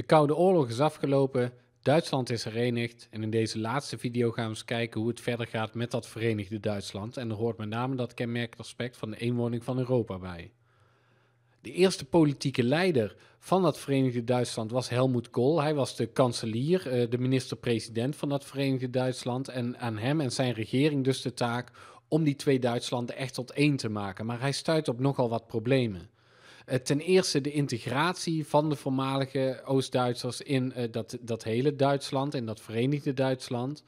De Koude Oorlog is afgelopen, Duitsland is herenigd en in deze laatste video gaan we eens kijken hoe het verder gaat met dat verenigde Duitsland en er hoort met name dat kenmerkend aspect van de eenwoning van Europa bij. De eerste politieke leider van dat Verenigde Duitsland was Helmut Kohl. Hij was de kanselier, eh, de minister-president van dat Verenigde Duitsland. En aan hem en zijn regering dus de taak om die twee Duitslanden echt tot één te maken. Maar hij stuit op nogal wat problemen. Eh, ten eerste de integratie van de voormalige Oost-Duitsers in eh, dat, dat hele Duitsland, in dat Verenigde Duitsland.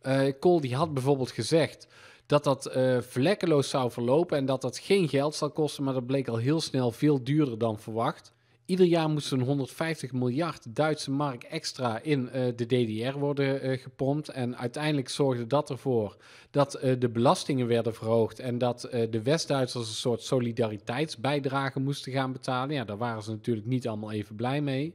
Eh, Kool die had bijvoorbeeld gezegd dat dat vlekkeloos zou verlopen en dat dat geen geld zou kosten, maar dat bleek al heel snel veel duurder dan verwacht. Ieder jaar moest zo'n 150 miljard Duitse mark extra in eh, de DDR worden uh, gepompt. En uiteindelijk zorgde dat ervoor dat eh, de belastingen werden verhoogd. En dat de West-Duitsers een soort solidariteitsbijdrage moesten gaan betalen. Ja, daar waren ze natuurlijk niet allemaal even blij mee.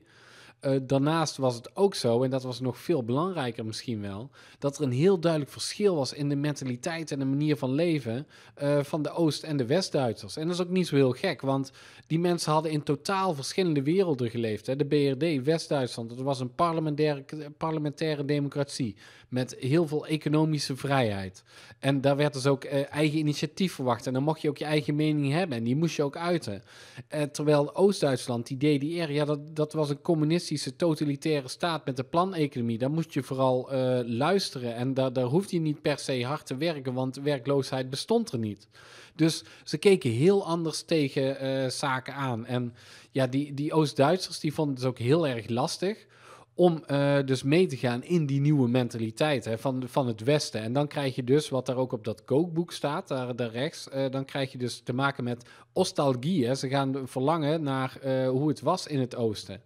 Eh, daarnaast was het ook zo, en dat was nog veel belangrijker misschien wel, dat er een heel duidelijk verschil was in de mentaliteit en de manier van leven eh, van de Oost- en de West-Duitsers. En dat is ook niet zo heel gek, want die mensen hadden in totaal verschillende werelden geleefd. Hè. De BRD, West-Duitsland, dat was een parlementaire, parlementaire democratie met heel veel economische vrijheid. En daar werd dus ook eh, eigen initiatief verwacht. En dan mocht je ook je eigen mening hebben en die moest je ook uiten. terwijl Oost-Duitsland, die DDR, ja, dat, dat was een communistisch communistische totalitaire staat met de planeconomie, dan moet je vooral eh, luisteren. En daar, daar hoeft je niet per se hard te werken, want werkloosheid bestond er niet. Dus ze keken heel anders tegen eh, zaken aan. En ja, die, die Oost-Duitsers die vonden het ook heel erg lastig om eh, dus mee te gaan in die nieuwe mentaliteit hè, van, van het Westen. En dan krijg je dus, wat daar ook op dat kookboek staat, daar, daar rechts, dan krijg je dus te maken met nostalgie. Hè. Ze gaan verlangen naar hoe het was in het Oosten.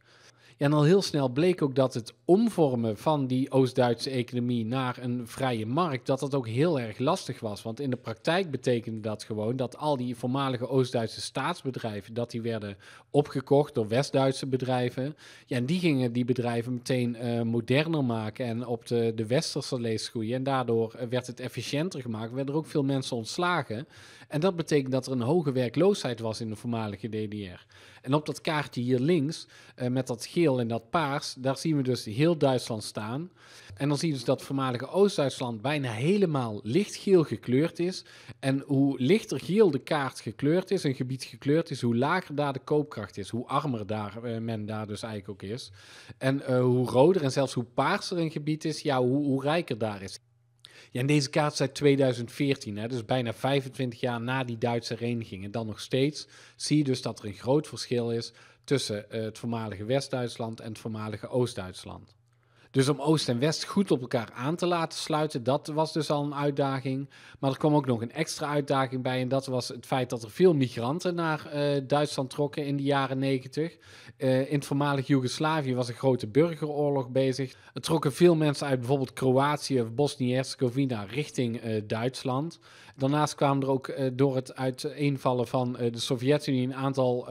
Ja, en al heel snel bleek ook dat het omvormen van die Oost-Duitse economie naar een vrije markt, dat dat ook heel erg lastig was. Want in de praktijk betekende dat gewoon dat al die voormalige Oost-Duitse staatsbedrijven, dat die werden opgekocht door West-Duitse bedrijven. Ja, en die gingen die bedrijven meteen eh, moderner maken en op de, de westerse lees groeien. En daardoor eh, werd het efficiënter gemaakt, werden er ook veel mensen ontslagen. En dat betekent dat er een hoge werkloosheid was in de voormalige DDR. En op dat kaartje hier links, eh, met dat geel en dat paars, daar zien we dus heel Duitsland staan. En dan zien we dus dat voormalige Oost-Duitsland bijna helemaal lichtgeel gekleurd is. En hoe lichter geel de kaart gekleurd is, een gebied gekleurd is, hoe lager daar de koopkracht is. Hoe armer daar, eh, men daar dus eigenlijk ook is. En eh, hoe roder en zelfs hoe paarser een gebied is, ja, hoe, hoe rijker daar is. Ja, en deze kaart is uit 2014, hè, dus bijna 25 jaar na die Duitse hereniging. En dan nog steeds zie je dus dat er een groot verschil is tussen eh, het voormalige West-Duitsland en het voormalige Oost-Duitsland. Dus om Oost en West goed op elkaar aan te laten sluiten, dat was dus al een uitdaging. Maar er kwam ook nog een extra uitdaging bij. En dat was het feit dat er veel migranten naar eh, Duitsland trokken in de jaren negentig. Eh, in het voormalig Joegoslavië was een grote burgeroorlog bezig. Er trokken veel mensen uit bijvoorbeeld Kroatië of Bosnië-Herzegovina richting eh, Duitsland. Daarnaast kwamen er ook door het uiteenvallen van de Sovjet-Unie een aantal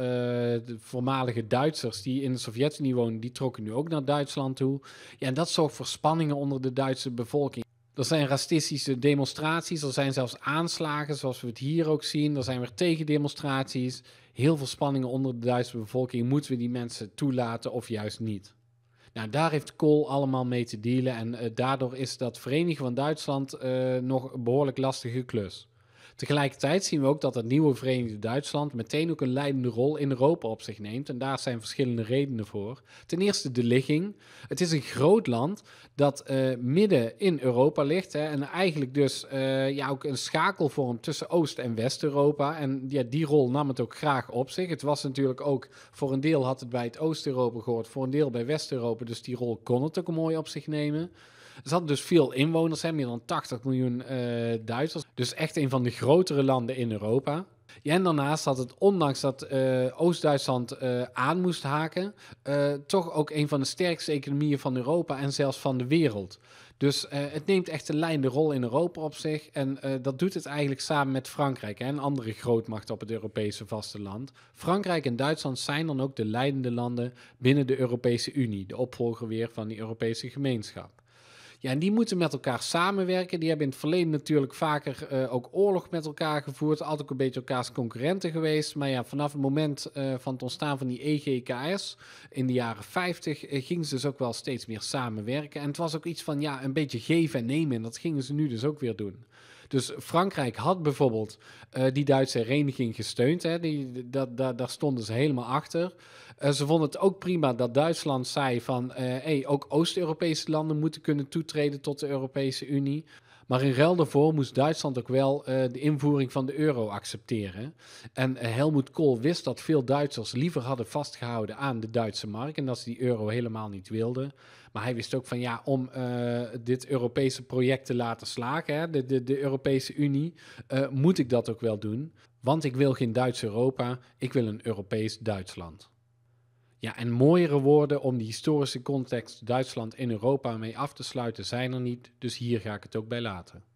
voormalige Duitsers die in de Sovjet-Unie woonden, die trokken nu ook naar Duitsland toe. Ja, en dat zorgt voor spanningen onder de Duitse bevolking. Er zijn racistische demonstraties, er zijn zelfs aanslagen, zoals we het hier ook zien. Er zijn weer tegendemonstraties. Heel veel spanningen onder de Duitse bevolking. Moeten we die mensen toelaten of juist niet? Nou, daar heeft Kool allemaal mee te dealen. En eh, daardoor is dat Verenigen van Duitsland eh, nog een behoorlijk lastige klus. Tegelijkertijd zien we ook dat het nieuwe Verenigde Duitsland meteen ook een leidende rol in Europa op zich neemt. En daar zijn verschillende redenen voor. Ten eerste de ligging. Het is een groot land dat eh, midden in Europa ligt. Hè, en eigenlijk dus eh, ja, ook een schakel vormt tussen Oost- en West-Europa. En ja, die rol nam het ook graag op zich. Het was natuurlijk ook voor een deel had het bij het Oost-Europa gehoord, voor een deel bij West-Europa. Dus die rol kon het ook mooi op zich nemen. Er zaten dus veel inwoners, hè, meer dan 80 miljoen eh, Duitsers. Dus echt een van de grotere landen in Europa. en daarnaast had het, ondanks dat uh, Oost-Duitsland eh, aan moest haken, toch ook een van de sterkste economieën van Europa en zelfs van de wereld. Dus het neemt echt een leidende rol in Europa op zich. En dat doet het eigenlijk samen met Frankrijk en andere grootmachten op het Europese vasteland. Frankrijk en Duitsland zijn dan ook de leidende landen binnen de Europese Unie, de opvolger weer van die Europese gemeenschap. Ja, en die moeten met elkaar samenwerken. Die hebben in het verleden natuurlijk vaker eh, ook oorlog met elkaar gevoerd. Altijd ook een beetje elkaars concurrenten geweest. Maar ja, vanaf het moment eh, van het ontstaan van die EGKS in de jaren 50 eh, gingen ze dus ook wel steeds meer samenwerken. En het was ook iets van ja, een beetje geven en nemen. En dat gingen ze nu dus ook weer doen. Dus Frankrijk had bijvoorbeeld eh, die Duitse hereniging gesteund. Hè, die, dat, daar stonden ze helemaal achter. Eh, ze vonden het ook prima dat Duitsland zei van... hé, eh, ook Oost-Europese landen moeten kunnen toetreden tot de Europese Unie. Maar in ruil daarvoor moest Duitsland ook wel eh, de invoering van de euro accepteren. En eh, Helmut Kohl wist dat veel Duitsers liever hadden vastgehouden aan de Duitse mark en dat ze die euro helemaal niet wilden. Maar hij wist ook van ja, om eh, dit Europese project te laten slagen, hè, de, de, de, Europese Unie, moet ik dat ook wel doen. Want ik wil geen Duits Europa, ik wil een Europees Duitsland. Ja, en mooiere woorden om die historische context Duitsland in Europa mee af te sluiten zijn er niet, dus hier ga ik het ook bij laten.